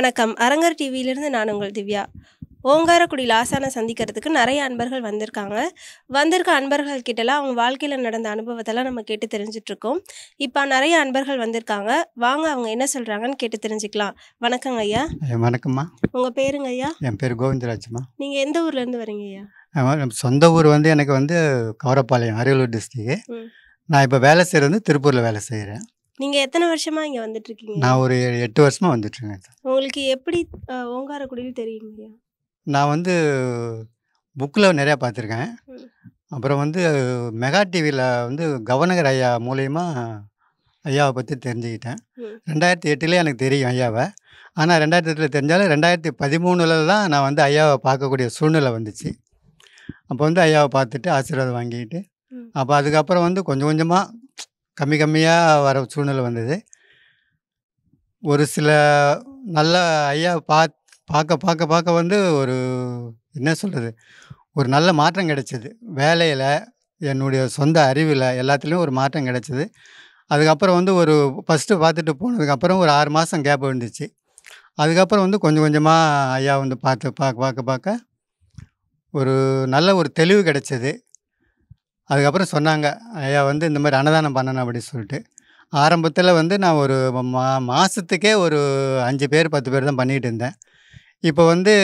வணக்கம் அரங்கர் டிவியிலிருந்து நான் உங்கள் திவ்யா ஓங்காரக்குடி லாசானை சந்திக்கிறதுக்கு நிறைய அன்பர்கள் வந்திருக்காங்க வந்திருக்க அன்பர்கள் கிட்டலாம் அவங்க வாழ்க்கையில் நடந்த அனுபவத்தெல்லாம் நம்ம கேட்டு தெரிஞ்சிட்ருக்கோம் இப்போ நிறைய அன்பர்கள் வந்திருக்காங்க வாங்க அவங்க என்ன சொல்கிறாங்கன்னு கேட்டு தெரிஞ்சுக்கலாம் வணக்கங்க ஐயா வணக்கம்மா உங்கள் பேருங்க ஐயா என் பேர் கோவிந்தராஜ்மா நீங்கள் எந்த ஊர்லேருந்து வரீங்க ஐயா சொந்த ஊர் வந்து எனக்கு வந்து கவரப்பாளையம் அரியலூர் டிஸ்ட்ரிக்கு நான் இப்போ வேலை செய்கிறது திருப்பூரில் வேலை செய்கிறேன் நீங்க எத்தனை வருஷமா இங்க வந்துட்டு இருக்கீங்க நான் ஒரு எட்டு வருஷமா வந்துட்டு இருக்கேன் உங்களுக்கு எப்படி ஓங்காரக்குடியில் தெரியும் நான் வந்து புக்கில் நிறையா பார்த்துருக்கேன் அப்புறம் வந்து மெகா டிவியில் வந்து கவர்னகர் ஐயா மூலயமா ஐயாவை பற்றி தெரிஞ்சுக்கிட்டேன் ரெண்டாயிரத்தி எட்டுலேயே எனக்கு தெரியும் ஐயாவை ஆனால் ரெண்டாயிரத்தி எட்டில் தெரிஞ்சாலும் ரெண்டாயிரத்தி பதிமூணில் தான் நான் வந்து ஐயாவை பார்க்கக்கூடிய சூழ்நிலை வந்துச்சு அப்போ வந்து ஐயாவை பார்த்துட்டு ஆசீர்வாதம் வாங்கிக்கிட்டு அப்போ அதுக்கப்புறம் வந்து கொஞ்சம் கொஞ்சமாக கம்மி கம்மியாக வர சூழ்நிலை வந்தது ஒரு சில நல்ல ஐயா பாத் பார்க்க பார்க்க பார்க்க வந்து ஒரு என்ன சொல்கிறது ஒரு நல்ல மாற்றம் கிடைச்சிது வேலையில் என்னுடைய சொந்த அறிவில் எல்லாத்துலேயும் ஒரு மாற்றம் கிடைச்சிது அதுக்கப்புறம் வந்து ஒரு ஃபஸ்ட்டு பார்த்துட்டு போனதுக்கப்புறம் ஒரு ஆறு மாதம் கேப் இருந்துச்சு அதுக்கப்புறம் வந்து கொஞ்சம் கொஞ்சமாக ஐயா வந்து பார்த்து பார்க்க பார்க்க பார்க்க ஒரு நல்ல ஒரு தெளிவு கிடைச்சது அதுக்கப்புறம் சொன்னாங்க ஐயா வந்து இந்த மாதிரி அன்னதானம் பண்ணணும் அப்படின்னு சொல்லிட்டு ஆரம்பத்தில் வந்து நான் ஒரு மா மாதத்துக்கே ஒரு அஞ்சு பேர் பத்து பேர் தான் பண்ணிகிட்டு இருந்தேன் இப்போ வந்து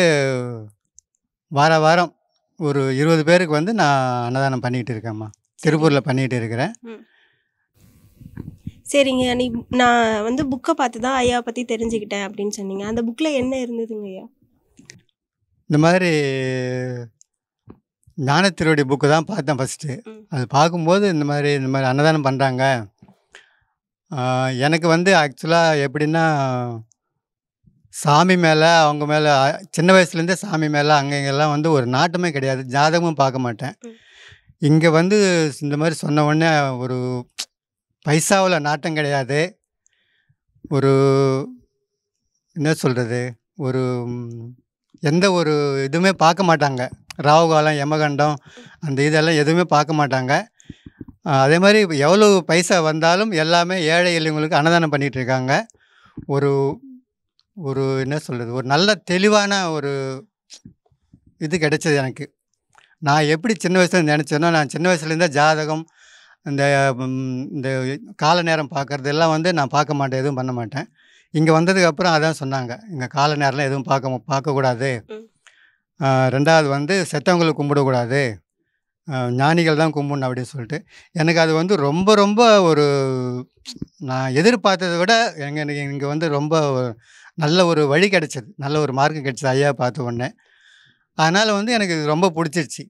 வார வாரம் ஒரு இருபது பேருக்கு வந்து நான் அன்னதானம் பண்ணிகிட்டு இருக்கேம்மா திருப்பூரில் பண்ணிகிட்டு இருக்கிறேன் சரிங்க நீ நான் வந்து புக்கை பார்த்து தான் ஐயா பற்றி தெரிஞ்சுக்கிட்டேன் அப்படின்னு சொன்னீங்க அந்த புக்கில் என்ன இருந்ததுங்க ஐயா இந்த மாதிரி ஞானத்திருவடி புக்கு தான் பார்த்தேன் ஃபஸ்ட்டு அது பார்க்கும்போது இந்த மாதிரி இந்த மாதிரி அன்னதானம் பண்ணுறாங்க எனக்கு வந்து ஆக்சுவலாக எப்படின்னா சாமி மேலே அவங்க மேலே சின்ன வயசுலேருந்தே சாமி மேலே அங்கே இங்கெல்லாம் வந்து ஒரு நாட்டமே கிடையாது ஜாதகமும் பார்க்க மாட்டேன் இங்கே வந்து இந்த மாதிரி சொன்ன உடனே ஒரு பைசாவில் நாட்டம் கிடையாது ஒரு என்ன சொல்கிறது ஒரு எந்த ஒரு இதுவுமே பார்க்க மாட்டாங்க ராவுகாலம் யமகண்டம் அந்த இதெல்லாம் எதுவுமே பார்க்க மாட்டாங்க அதே மாதிரி எவ்வளோ பைசா வந்தாலும் எல்லாமே ஏழை எளியவங்களுக்கு அன்னதானம் பண்ணிகிட்டு இருக்காங்க ஒரு ஒரு என்ன சொல்கிறது ஒரு நல்ல தெளிவான ஒரு இது கிடைச்சது எனக்கு நான் எப்படி சின்ன வயசுல நினச்சேனோ நான் சின்ன வயசுலேருந்தே ஜாதகம் இந்த இந்த கால நேரம் பார்க்குறது எல்லாம் வந்து நான் பார்க்க மாட்டேன் எதுவும் பண்ண மாட்டேன் இங்கே வந்ததுக்கப்புறம் அதான் சொன்னாங்க இங்கே கால நேரம்லாம் எதுவும் பார்க்க பார்க்கக்கூடாது ரெண்டாவது வந்து செத்தவங்களை கும்பிடக்கூடாது ஞானிகள் தான் கும்பிடணும் அப்படின்னு சொல்லிட்டு எனக்கு அது வந்து ரொம்ப ரொம்ப ஒரு நான் எதிர்பார்த்ததை விட எங்கள் எனக்கு இங்கே வந்து ரொம்ப நல்ல ஒரு வழி கிடச்சிது நல்ல ஒரு மார்க் கிடச்சிது ஐயா பார்த்த உடனே அதனால் வந்து எனக்கு ரொம்ப பிடிச்சிருச்சு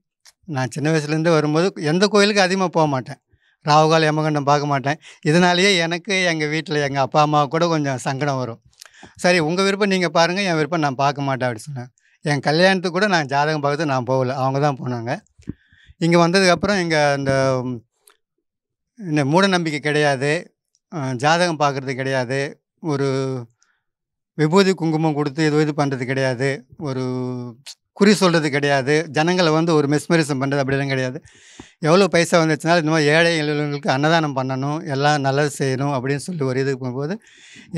நான் சின்ன வயசுலேருந்து வரும்போது எந்த கோயிலுக்கு அதிகமாக போக மாட்டேன் ராகுகால் யமகண்டம் பார்க்க மாட்டேன் இதனாலேயே எனக்கு எங்கள் வீட்டில் எங்கள் அப்பா அம்மா கூட கொஞ்சம் சங்கடம் வரும் சரி உங்கள் விருப்பம் நீங்கள் பாருங்கள் என் விருப்பம் நான் பார்க்க மாட்டேன் அப்படின்னு சொன்னேன் என் கல்யாணத்துக்கு கூட நான் ஜாதகம் பார்த்து நான் போகல அவங்க தான் போனாங்க இங்கே வந்ததுக்கப்புறம் இங்கே இந்த இந்த மூட நம்பிக்கை கிடையாது ஜாதகம் பார்க்குறது கிடையாது ஒரு விபூதி குங்குமம் கொடுத்து எது இது பண்ணுறது கிடையாது ஒரு குறி சொல்கிறது கிடையாது ஜனங்களை வந்து ஒரு மெஸ்மரிசம் பண்ணுறது அப்படிலாம் கிடையாது எவ்வளோ பைசா வந்துச்சுனாலும் இந்த மாதிரி ஏழை எழுவங்களுக்கு அன்னதானம் பண்ணணும் எல்லாம் நல்லது செய்யணும் அப்படின்னு சொல்லி ஒரு இது போகும்போது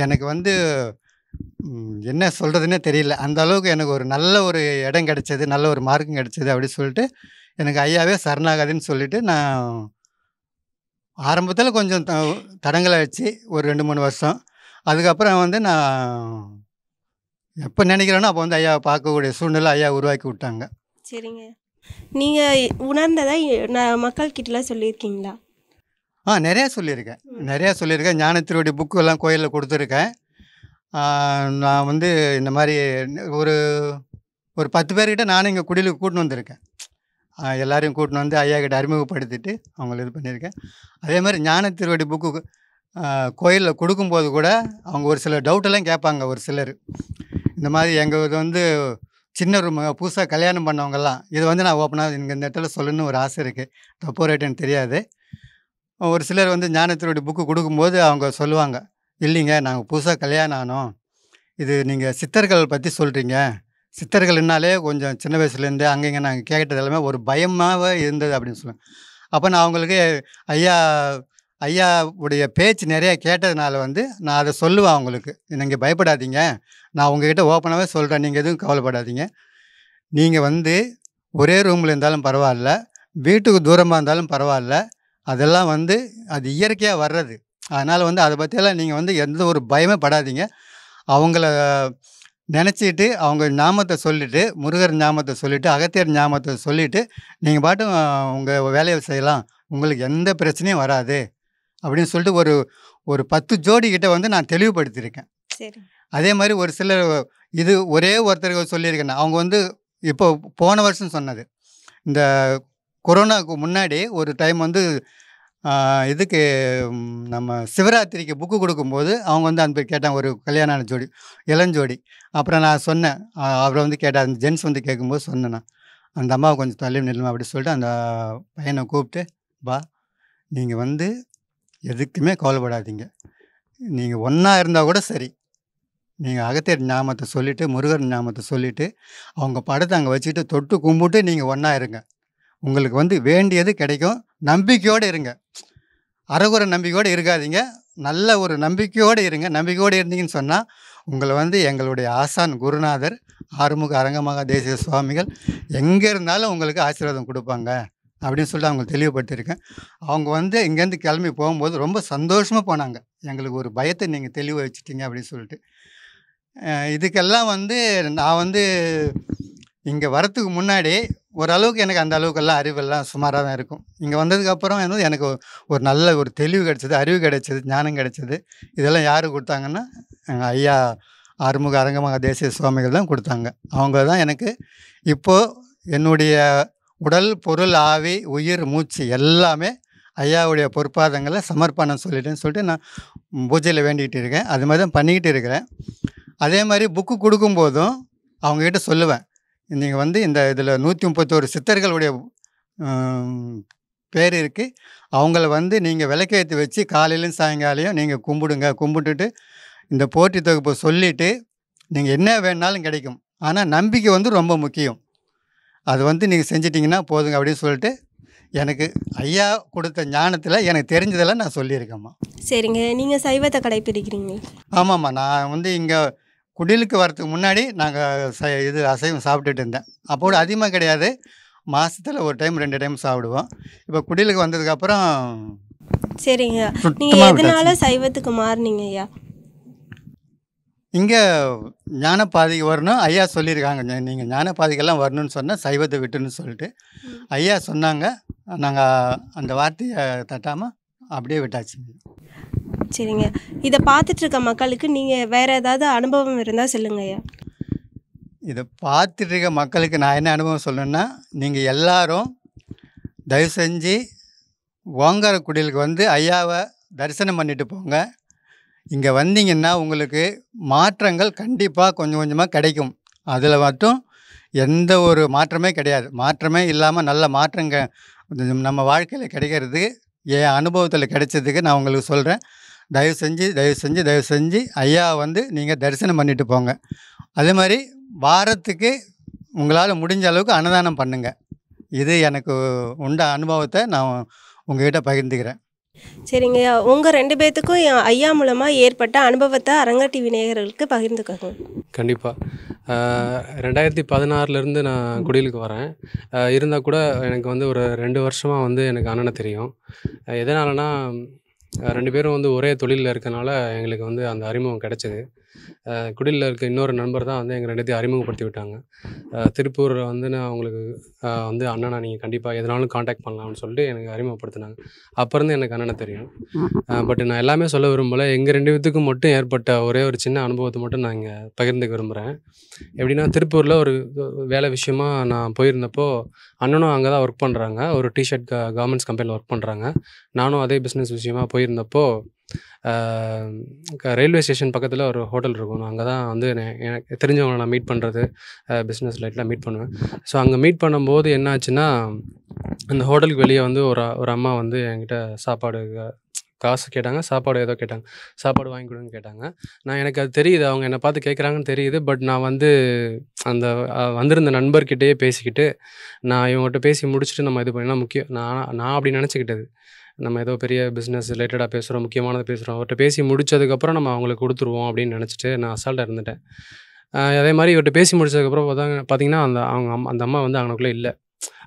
எனக்கு வந்து என்ன சொல்கிறதுனே தெரியல அந்த அளவுக்கு எனக்கு ஒரு நல்ல ஒரு இடம் கிடச்சது நல்ல ஒரு மார்க்கும் கிடச்சிது அப்படின்னு சொல்லிட்டு எனக்கு ஐயாவே சரணாகாதுன்னு சொல்லிவிட்டு நான் ஆரம்பத்தில் கொஞ்சம் த தடங்களை வச்சு ஒரு ரெண்டு மூணு வருஷம் அதுக்கப்புறம் வந்து நான் எப்போ நினைக்கிறேனோ அப்போ வந்து ஐயாவை பார்க்கக்கூடிய சூழ்நிலை ஐயா உருவாக்கி விட்டாங்க சரிங்க நீங்கள் உணர்ந்ததை நான் மக்கள்கிட்டலாம் சொல்லியிருக்கீங்களா ஆ நிறையா சொல்லியிருக்கேன் நிறையா சொல்லியிருக்கேன் ஞானத்தினுடைய புக்கு எல்லாம் கோயிலில் கொடுத்துருக்கேன் நான் வந்து இந்த மாதிரி ஒரு ஒரு பத்து பேர்கிட்ட நானும் இங்கே குடிலுக்கு கூட்டின்னு வந்திருக்கேன் எல்லோரையும் கூட்டின்னு வந்து ஐயா கிட்ட அறிமுகப்படுத்திட்டு அவங்கள இது பண்ணியிருக்கேன் அதே மாதிரி ஞான திருவடி புக்கு கோயிலில் கொடுக்கும்போது கூட அவங்க ஒரு சில டவுட்டெல்லாம் கேட்பாங்க ஒரு சிலர் இந்த மாதிரி எங்கள் இது வந்து சின்ன ரூம் புதுசாக கல்யாணம் பண்ணவங்கெல்லாம் இது வந்து நான் ஓப்பனாக இந்த இடத்துல சொல்லணும்னு ஒரு ஆசை இருக்குது தப்போ ரேட்டுன்னு தெரியாது ஒரு சிலர் வந்து ஞானத்தினுடைய புக்கு கொடுக்கும்போது அவங்க சொல்லுவாங்க இல்லைங்க நாங்கள் புதுசாக கல்யாணம் ஆனோம் இது நீங்கள் சித்தர்கள் பற்றி சொல்கிறீங்க சித்தர்கள்னாலே கொஞ்சம் சின்ன வயசுலேருந்து அங்கங்கே நாங்கள் கேட்டது எல்லாமே ஒரு பயமாகவே இருந்தது அப்படின்னு சொல்லுவேன் அப்போ நான் அவங்களுக்கு ஐயா ஐயா உடைய பேச்சு நிறைய கேட்டதுனால வந்து நான் அதை சொல்லுவேன் அவங்களுக்கு நீங்கள் பயப்படாதீங்க நான் உங்ககிட்ட ஓப்பனாகவே சொல்கிறேன் நீங்கள் எதுவும் கவலைப்படாதீங்க நீங்கள் வந்து ஒரே ரூமில் இருந்தாலும் பரவாயில்ல வீட்டுக்கு தூரமாக இருந்தாலும் பரவாயில்ல அதெல்லாம் வந்து அது இயற்கையாக வர்றது அதனால் வந்து அதை பற்றியெல்லாம் நீங்கள் வந்து எந்த ஒரு பயமே படாதீங்க அவங்கள நினச்சிட்டு அவங்க ஞாபகத்தை சொல்லிவிட்டு முருகர் ஞாபகத்தை சொல்லிவிட்டு அகத்தியர் ஞாபகத்தை சொல்லிவிட்டு நீங்கள் பாட்டும் உங்கள் வேலையை செய்யலாம் உங்களுக்கு எந்த பிரச்சனையும் வராது அப்படின்னு சொல்லிட்டு ஒரு ஒரு பத்து ஜோடிக்கிட்ட வந்து நான் தெளிவுபடுத்தியிருக்கேன் அதே மாதிரி ஒரு சிலர் இது ஒரே ஒருத்தருக்கு சொல்லியிருக்கேன் அவங்க வந்து இப்போ போன வருஷம் சொன்னது இந்த கொரோனாவுக்கு முன்னாடி ஒரு டைம் வந்து இதுக்கு நம்ம சிவராத்திரிக்கு புக்கு கொடுக்கும்போது அவங்க வந்து அந்த கேட்டாங்க ஒரு கல்யாண ஜோடி இளஞ்சோடி அப்புறம் நான் சொன்னேன் அவரை வந்து கேட்டால் அந்த ஜென்ஸ் வந்து கேட்கும்போது சொன்னேன் நான் அந்த அம்மாவை கொஞ்சம் தள்ளி நில்லுமா அப்படின்னு சொல்லிட்டு அந்த பையனை கூப்பிட்டு பா நீங்கள் வந்து எதுக்குமே கவலைப்படாதீங்க நீங்கள் ஒன்றா இருந்தால் கூட சரி நீங்கள் அகத்தியர் ஞாபகத்தை சொல்லிவிட்டு முருகர் ஞாபகத்தை சொல்லிவிட்டு அவங்க படத்தை அங்கே வச்சுக்கிட்டு தொட்டு கும்பிட்டு நீங்கள் ஒன்றா இருங்க உங்களுக்கு வந்து வேண்டியது கிடைக்கும் நம்பிக்கையோடு இருங்க அறகுற நம்பிக்கையோடு இருக்காதீங்க நல்ல ஒரு நம்பிக்கையோடு இருங்க நம்பிக்கையோடு இருந்தீங்கன்னு சொன்னால் உங்களை வந்து எங்களுடைய ஆசான் குருநாதர் ஆறுமுக அரங்கமாக தேசிய சுவாமிகள் எங்கே இருந்தாலும் உங்களுக்கு ஆசீர்வாதம் கொடுப்பாங்க அப்படின்னு சொல்லிட்டு அவங்களுக்கு தெளிவுபடுத்தியிருக்கேன் அவங்க வந்து இங்கேருந்து கிளம்பி போகும்போது ரொம்ப சந்தோஷமாக போனாங்க எங்களுக்கு ஒரு பயத்தை நீங்கள் தெளிவு வச்சுட்டீங்க அப்படின்னு சொல்லிட்டு இதுக்கெல்லாம் வந்து நான் வந்து இங்கே வரத்துக்கு முன்னாடி ஓரளவுக்கு எனக்கு அந்த அளவுக்கெல்லாம் அறிவெல்லாம் சுமாராக தான் இருக்கும் இங்கே வந்ததுக்கப்புறம் என்னது எனக்கு ஒரு நல்ல ஒரு தெளிவு கிடச்சிது அறிவு கிடைச்சது ஞானம் கிடைச்சது இதெல்லாம் யார் கொடுத்தாங்கன்னா எங்கள் ஐயா ஆறுமுக அரங்கமாக தேசிய சுவாமிகள் தான் கொடுத்தாங்க அவங்க தான் எனக்கு இப்போது என்னுடைய உடல் பொருள் ஆவி உயிர் மூச்சு எல்லாமே ஐயாவுடைய பொற்பாதங்களை சமர்ப்பணம் சொல்லிட்டேன்னு சொல்லிட்டு நான் பூஜையில் வேண்டிகிட்டு இருக்கேன் அது மாதிரி தான் பண்ணிக்கிட்டு இருக்கிறேன் அதே மாதிரி புக்கு கொடுக்கும்போதும் அவங்ககிட்ட சொல்லுவேன் நீங்கள் வந்து இந்த இதில் நூற்றி முப்பத்தோரு சித்தர்களுடைய பேர் இருக்குது அவங்கள வந்து நீங்கள் விளக்கேற்றி வச்சு காலையிலும் சாயங்காலையும் நீங்கள் கும்பிடுங்க கும்பிட்டுட்டு இந்த போட்டி தொகுப்பை சொல்லிவிட்டு நீங்கள் என்ன வேணாலும் கிடைக்கும் ஆனால் நம்பிக்கை வந்து ரொம்ப முக்கியம் அது வந்து நீங்கள் செஞ்சிட்டிங்கன்னா போதுங்க அப்படின்னு சொல்லிட்டு எனக்கு ஐயா கொடுத்த ஞானத்தில் எனக்கு தெரிஞ்சதெல்லாம் நான் சொல்லியிருக்கேம்மா சரிங்க நீங்கள் சைவத்தை கடைப்பிடிக்கிறீங்க ஆமாம்மா நான் வந்து இங்கே குடிலுக்கு வரத்துக்கு முன்னாடி நாங்கள் இது அசைவம் சாப்பிட்டுட்டு இருந்தேன் அப்போது அதிகமாக கிடையாது மாதத்தில் ஒரு டைம் ரெண்டு டைம் சாப்பிடுவோம் இப்போ குடிலுக்கு வந்ததுக்கப்புறம் சரிங்க நீங்கள் எதனால சைவத்துக்கு மாறினீங்க ஐயா இங்கே ஞானப்பாதைக்கு வரணும் ஐயா சொல்லியிருக்காங்க நீங்கள் ஞானப்பாதைக்கெல்லாம் வரணும்னு சொன்னால் சைவத்தை விட்டுன்னு சொல்லிட்டு ஐயா சொன்னாங்க நாங்கள் அந்த வார்த்தையை தட்டாமல் அப்படியே விட்டாச்சுங்க சரிங்க இதை பார்த்துட்ருக்க மக்களுக்கு நீங்கள் வேறு ஏதாவது அனுபவம் இருந்தால் ஐயா இதை பார்த்துட்ருக்க மக்களுக்கு நான் என்ன அனுபவம் சொல்லணுன்னா நீங்கள் எல்லாரும் தயவு செஞ்சு ஓங்கார குடிலுக்கு வந்து ஐயாவை தரிசனம் பண்ணிட்டு போங்க இங்கே வந்தீங்கன்னா உங்களுக்கு மாற்றங்கள் கண்டிப்பாக கொஞ்சம் கொஞ்சமாக கிடைக்கும் அதில் மட்டும் எந்த ஒரு மாற்றமே கிடையாது மாற்றமே இல்லாமல் நல்ல மாற்றங்க நம்ம வாழ்க்கையில் கிடைக்கிறது என் அனுபவத்தில் கிடைச்சதுக்கு நான் உங்களுக்கு சொல்கிறேன் தயவு செஞ்சு தயவு செஞ்சு தயவு செஞ்சு ஐயா வந்து நீங்கள் தரிசனம் பண்ணிட்டு போங்க அதே மாதிரி வாரத்துக்கு உங்களால் முடிஞ்ச அளவுக்கு அன்னதானம் பண்ணுங்கள் இது எனக்கு உண்ட அனுபவத்தை நான் உங்கள்கிட்ட பகிர்ந்துக்கிறேன் சரிங்க உங்கள் ரெண்டு பேர்த்துக்கும் என் ஐயா மூலமாக ஏற்பட்ட அனுபவத்தை அரங்கட்டி விநாயகர்களுக்கு பகிர்ந்துக்கோங்க கண்டிப்பாக ரெண்டாயிரத்தி பதினாறுலேருந்து நான் குடியிலுக்கு வரேன் இருந்தால் கூட எனக்கு வந்து ஒரு ரெண்டு வருஷமாக வந்து எனக்கு அண்ணனை தெரியும் எதனாலனா ரெண்டு பேரும் வந்து ஒரே தொழிலில் இருக்கனால எங்களுக்கு வந்து அந்த அறிமுகம் கிடச்சிது குடிலில் இருக்க இன்னொரு நண்பர் தான் வந்து எங்கள் ரெண்டுத்தையும் அறிமுகப்படுத்தி விட்டாங்க திருப்பூரில் வந்து நான் அவங்களுக்கு வந்து அண்ணனை நீங்கள் கண்டிப்பாக எதனாலும் காண்டாக்ட் பண்ணலாம்னு சொல்லிட்டு எனக்கு அறிமுகப்படுத்தினாங்க அப்போருந்து எனக்கு அண்ணனை தெரியும் பட் நான் எல்லாமே சொல்ல விரும்பலை எங்கள் ரெண்டு விதத்துக்கும் மட்டும் ஏற்பட்ட ஒரே ஒரு சின்ன அனுபவத்தை மட்டும் நான் இங்கே பகிர்ந்துக்க விரும்புகிறேன் எப்படின்னா திருப்பூரில் ஒரு வேலை விஷயமா நான் போயிருந்தப்போ அண்ணனும் அங்கே தான் ஒர்க் பண்ணுறாங்க ஒரு டிஷர்ட் கவர்மெண்ட்ஸ் கம்பெனியில் ஒர்க் பண்ணுறாங்க நானும் அதே பிஸ்னஸ் விஷயமா போயிருந்தப்போ ரயில்வே ஸ்டேஷன் பக்கத்தில் ஒரு ஹோட்டல் இருக்கும் அங்கே தான் வந்து எனக்கு தெரிஞ்சவங்களை நான் மீட் பண்ணுறது பிஸ்னஸ் லைட்டில் மீட் பண்ணுவேன் ஸோ அங்கே மீட் பண்ணும்போது என்ன ஆச்சுன்னா அந்த ஹோட்டலுக்கு வெளியே வந்து ஒரு ஒரு அம்மா வந்து என்கிட்ட சாப்பாடு காசு கேட்டாங்க சாப்பாடு ஏதோ கேட்டாங்க சாப்பாடு வாங்கி கொடுன்னு கேட்டாங்க நான் எனக்கு அது தெரியுது அவங்க என்னை பார்த்து கேட்குறாங்கன்னு தெரியுது பட் நான் வந்து அந்த வந்திருந்த நண்பர்கிட்டயே பேசிக்கிட்டு நான் இவங்ககிட்ட பேசி முடிச்சுட்டு நம்ம இது பண்ணால் முக்கியம் நான் நான் அப்படி நினச்சிக்கிட்டது நம்ம ஏதோ பெரிய பிஸ்னஸ் ரிலேட்டடாக பேசுகிறோம் முக்கியமானது பேசுகிறோம் அவர்கிட்ட பேசி முடிச்சதுக்கப்புறம் நம்ம அவங்களுக்கு கொடுத்துருவோம் அப்படின்னு நினச்சிட்டு நான் அசால்ட்டாக இருந்துட்டேன் அதே மாதிரி இவர்கிட்ட பேசி முடிச்சதுக்கப்புறம் பார்த்தாங்க பார்த்தீங்கன்னா அந்த அவங்க அம்மா அந்த அம்மா வந்து அவனுக்குள்ளே இல்லை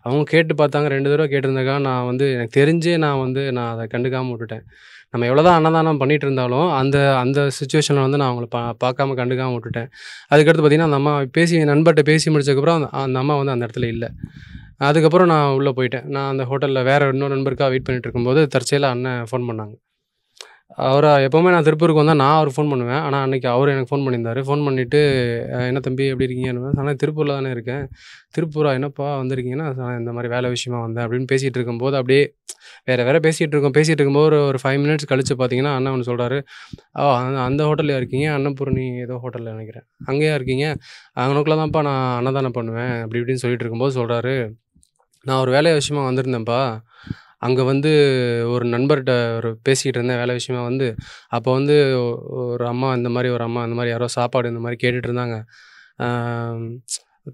அவங்க கேட்டு பார்த்தாங்க ரெண்டு தடவை கேட்டிருந்தாக்கா நான் வந்து எனக்கு தெரிஞ்சே நான் வந்து நான் அதை கண்டுக்காமல் விட்டுட்டேன் நம்ம எவ்வளோ தான் அன்னதானம் பண்ணிகிட்டு இருந்தாலும் அந்த அந்த சுச்சுவேஷனில் வந்து நான் அவங்கள பா பார்க்காம கண்டுக்காமல் விட்டுட்டேன் அதுக்கடுத்து பார்த்திங்கன்னா அந்த அம்மா பேசி நண்பர்கிட்ட பேசி முடிச்சதுக்கப்புறம் அந்த அம்மா வந்து அந்த இடத்துல இல்லை அதுக்கப்புறம் நான் உள்ளே போயிட்டேன் நான் அந்த ஹோட்டலில் வேறு இன்னொரு நண்பருக்காக வெயிட் பண்ணிகிட்டு இருக்கும்போது தற்செயலாக அண்ணன் ஃபோன் பண்ணாங்க அவரை எப்போவுமே நான் திருப்பூருக்கு வந்தால் நான் அவர் ஃபோன் பண்ணுவேன் ஆனால் அன்றைக்கி அவர் எனக்கு ஃபோன் பண்ணியிருந்தார் ஃபோன் பண்ணிவிட்டு என்ன தம்பி எப்படி இருக்கீங்கன்னு ஆனால் திருப்பூரில் தானே இருக்கேன் திருப்பூரா என்னப்பா வந்திருக்கீங்கன்னா இந்த மாதிரி வேலை விஷயமா வந்தேன் அப்படின்னு பேசிகிட்டு இருக்கும்போது அப்படியே வேறு வேறு பேசிகிட்டு இருக்கோம் பேசிகிட்டு இருக்கும்போது ஒரு ஒரு ஃபைவ் மினிட்ஸ் கழித்து பார்த்தீங்கன்னா அண்ணன் ஒன்று சொல்கிறாரு ஓ அந்த ஹோட்டலில் இருக்கீங்க அன்னபூர்ணி ஏதோ ஹோட்டலில் நினைக்கிறேன் அங்கேயா இருக்கீங்க அவனுக்குள்ளே தான்ப்பா நான் அன்னதானம் பண்ணுவேன் அப்படி இப்படின்னு சொல்லிட்டு இருக்கும்போது சொல்கிறாரு நான் ஒரு வேலை விஷயமா வந்திருந்தேன்ப்பா அங்கே வந்து ஒரு நண்பர்கிட்ட ஒரு பேசிக்கிட்டு இருந்தேன் வேலை விஷயமா வந்து அப்போ வந்து ஒரு அம்மா இந்த மாதிரி ஒரு அம்மா இந்த மாதிரி யாரோ சாப்பாடு இந்த மாதிரி கேட்டுட்டு இருந்தாங்க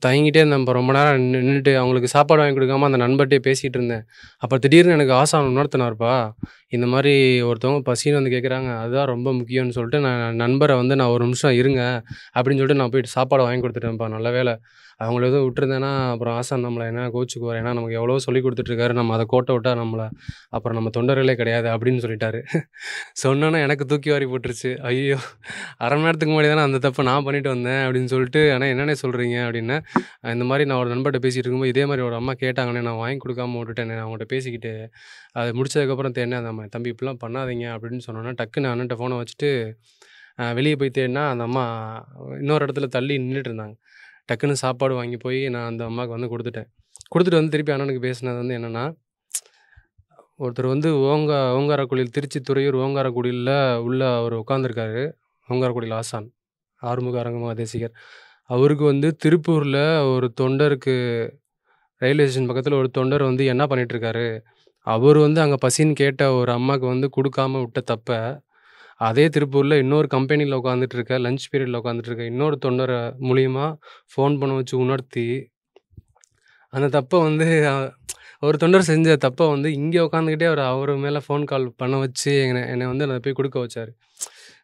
தயங்கிட்டே இருந்தேன் ரொம்ப நேரம் நின்றுட்டு அவங்களுக்கு சாப்பாடு வாங்கி கொடுக்காம அந்த நண்பர்கிட்டே பேசிகிட்டு இருந்தேன் அப்போ திடீர்னு எனக்கு ஆசை உணர்த்தினார்ப்பா இந்த மாதிரி ஒருத்தவங்க பசின்னு வந்து கேட்குறாங்க அதுதான் ரொம்ப முக்கியம்னு சொல்லிட்டு நான் நண்பரை வந்து நான் ஒரு நிமிஷம் இருங்க அப்படின்னு சொல்லிட்டு நான் போயிட்டு சாப்பாடு வாங்கி கொடுத்துட்டேன்ப்பா நல்ல வேலை அவங்கள எதுவும் விட்டுருந்தேன்னா அப்புறம் ஆசான் நம்மளை என்ன வர ஏன்னா நமக்கு எவ்வளோ சொல்லி கொடுத்துட்ருக்காரு நம்ம அதை கோட்டை விட்டால் நம்மளை அப்புறம் நம்ம தொண்டர்களே கிடையாது அப்படின்னு சொல்லிட்டாரு சொன்னோன்னா எனக்கு தூக்கி வாரி போட்டுருச்சு ஐயோ அரை மணி நேரத்துக்கு முன்னாடி தானே அந்த தப்பை நான் பண்ணிட்டு வந்தேன் அப்படின்னு சொல்லிட்டு ஆனால் என்னென்ன சொல்கிறீங்க அப்படின்னு இந்த மாதிரி நான் ஒரு நண்பர்கிட்ட பேசிகிட்டு இருக்கும்போது இதே மாதிரி ஒரு அம்மா கேட்டாங்கன்னே நான் வாங்கி கொடுக்காம விட்டுட்டேன் நான் அவங்கள்ட்ட பேசிக்கிட்டு அது முடிச்சதுக்கப்புறம் தேடினேன் அந்த அம்மா தம்பி இப்படிலாம் பண்ணாதீங்க அப்படின்னு சொன்னோன்னா டக்குன்னு அண்ணன்ட்ட ஃபோனை வச்சுட்டு வெளியே போய் தேடினா அந்த அம்மா இன்னொரு இடத்துல தள்ளி நின்றுட்டு இருந்தாங்க டக்குன்னு சாப்பாடு வாங்கி போய் நான் அந்த அம்மாவுக்கு வந்து கொடுத்துட்டேன் கொடுத்துட்டு வந்து திருப்பி அண்ணனுக்கு பேசினது வந்து என்னென்னா ஒருத்தர் வந்து ஓங்கா ஓங்காரக்குடியில் திருச்சி துறையூர் ஓங்காரக்குடியில் உள்ள அவர் உட்காந்துருக்காரு ஓங்காரக்குடியில் ஆசான் ஆறுமுக தேசிகர் அவருக்கு வந்து திருப்பூரில் ஒரு தொண்டருக்கு ரயில்வே ஸ்டேஷன் பக்கத்தில் ஒரு தொண்டர் வந்து என்ன பண்ணிகிட்ருக்காரு அவர் வந்து அங்கே பசின்னு கேட்ட ஒரு அம்மாவுக்கு வந்து கொடுக்காம விட்ட தப்பை அதே திருப்பூரில் இன்னொரு கம்பெனியில் உட்காந்துட்டு இருக்க லஞ்ச் பீரியடில் உட்காந்துட்டு இருக்க இன்னொரு தொண்டரை மூலியமாக ஃபோன் பண்ண வச்சு உணர்த்தி அந்த தப்பை வந்து ஒரு தொண்டர் செஞ்ச தப்பை வந்து இங்கே உட்காந்துக்கிட்டே அவர் அவர் மேலே ஃபோன் கால் பண்ண வச்சு என்னை என்னை வந்து அதை போய் கொடுக்க வச்சார்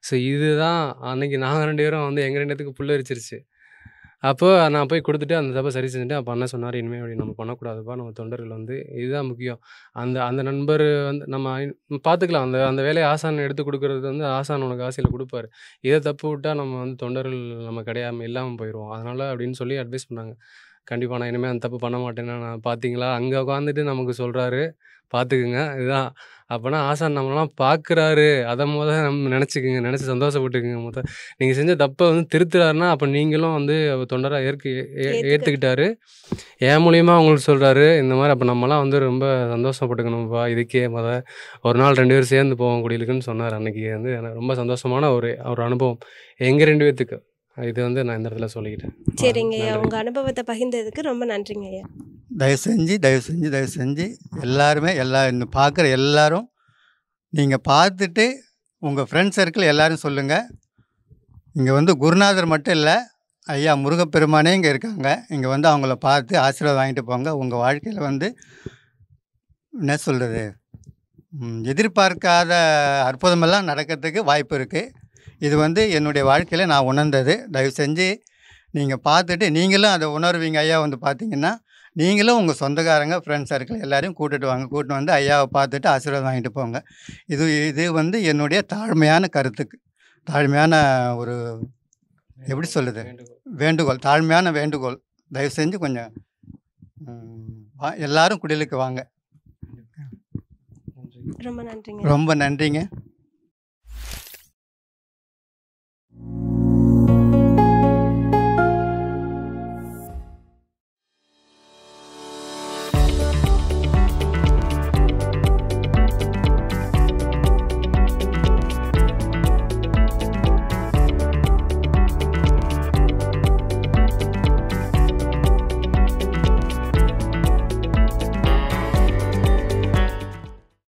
ஸோ இதுதான் அன்றைக்கி நாங்கள் ரெண்டு பேரும் வந்து எங்கள் ரெண்டு இடத்துக்கு புள்ளரிச்சிருச்சு அப்போ நான் போய் கொடுத்துட்டு அந்த தப்பை சரி செஞ்சுட்டு அப்போ அண்ணன் சொன்னார் இனிமேல் அப்படி நம்ம பண்ணக்கூடாதுப்பா நம்ம தொண்டர்கள் வந்து இதுதான் முக்கியம் அந்த அந்த நண்பர் வந்து நம்ம பார்த்துக்கலாம் அந்த அந்த வேலையை ஆசான் எடுத்து கொடுக்குறது வந்து ஆசான் உனக்கு ஆசையில் கொடுப்பாரு இதை தப்பு விட்டால் நம்ம வந்து தொண்டர்கள் நம்ம கிடையாமல் இல்லாமல் போயிடுவோம் அதனால் அப்படின்னு சொல்லி அட்வைஸ் பண்ணாங்க கண்டிப்பாக நான் இனிமேல் அந்த தப்பு பண்ண மாட்டேன்னா நான் பார்த்தீங்களா அங்கே உட்காந்துட்டு நமக்கு சொல்கிறாரு பார்த்துக்குங்க இதுதான் அப்போனா ஆசான் நம்மளாம் பார்க்குறாரு அதை மொதல் நம்ம நினச்சிக்கோங்க நினச்சி சந்தோஷப்பட்டுக்குங்க மொத்தம் நீங்கள் செஞ்ச தப்பை வந்து திருத்துறாருன்னா அப்போ நீங்களும் வந்து தொண்டராக ஏற்க ஏற்றுக்கிட்டாரு என் மூலியமாக அவங்களுக்கு சொல்கிறாரு இந்த மாதிரி அப்போ நம்மலாம் வந்து ரொம்ப சந்தோஷப்பட்டுக்கணும்ப்பா இதுக்கே மொதல் ஒரு நாள் ரெண்டு பேரும் சேர்ந்து போவோம் குடியிருக்குன்னு சொன்னார் அன்றைக்கி வந்து எனக்கு ரொம்ப சந்தோஷமான ஒரு ஒரு அனுபவம் எங்கள் ரெண்டு பேர்த்துக்கு இது வந்து நான் இந்த இடத்துல சொல்லிக்கிட்டேன் சரிங்க ஐயா உங்கள் அனுபவத்தை பகிர்ந்ததுக்கு ரொம்ப நன்றிங்க ஐயா தயவு செஞ்சு தயவு செஞ்சு தயவு செஞ்சு எல்லாருமே எல்லா இந்த பார்க்குற எல்லாரும் நீங்கள் பார்த்துட்டு உங்கள் ஃப்ரெண்ட்ஸ் சர்க்கிள் எல்லோரும் சொல்லுங்கள் இங்கே வந்து குருநாதர் மட்டும் இல்லை ஐயா முருகப்பெருமானே இங்கே இருக்காங்க இங்கே வந்து அவங்கள பார்த்து ஆசீர்வாதம் வாங்கிட்டு போங்க உங்கள் வாழ்க்கையில் வந்து என்ன சொல்கிறது எதிர்பார்க்காத அற்புதமெல்லாம் நடக்கிறதுக்கு வாய்ப்பு இருக்குது இது வந்து என்னுடைய வாழ்க்கையில் நான் உணர்ந்தது தயவு செஞ்சு நீங்கள் பார்த்துட்டு நீங்களும் அதை உணர்வீங்க ஐயா வந்து பார்த்தீங்கன்னா நீங்களும் உங்கள் சொந்தக்காரங்க ஃப்ரெண்ட்ஸ் சர்க்கிள் எல்லாரையும் கூட்டிட்டு வாங்க கூட்டிட்டு வந்து ஐயாவை பார்த்துட்டு ஆசீர்வாதம் வாங்கிட்டு போங்க இது இது வந்து என்னுடைய தாழ்மையான கருத்துக்கு தாழ்மையான ஒரு எப்படி சொல்லுது வேண்டுகோள் தாழ்மையான வேண்டுகோள் தயவு செஞ்சு கொஞ்சம் வா எல்லாரும் குடிலுக்கு வாங்க ரொம்ப நன்றிங்க ரொம்ப நன்றிங்க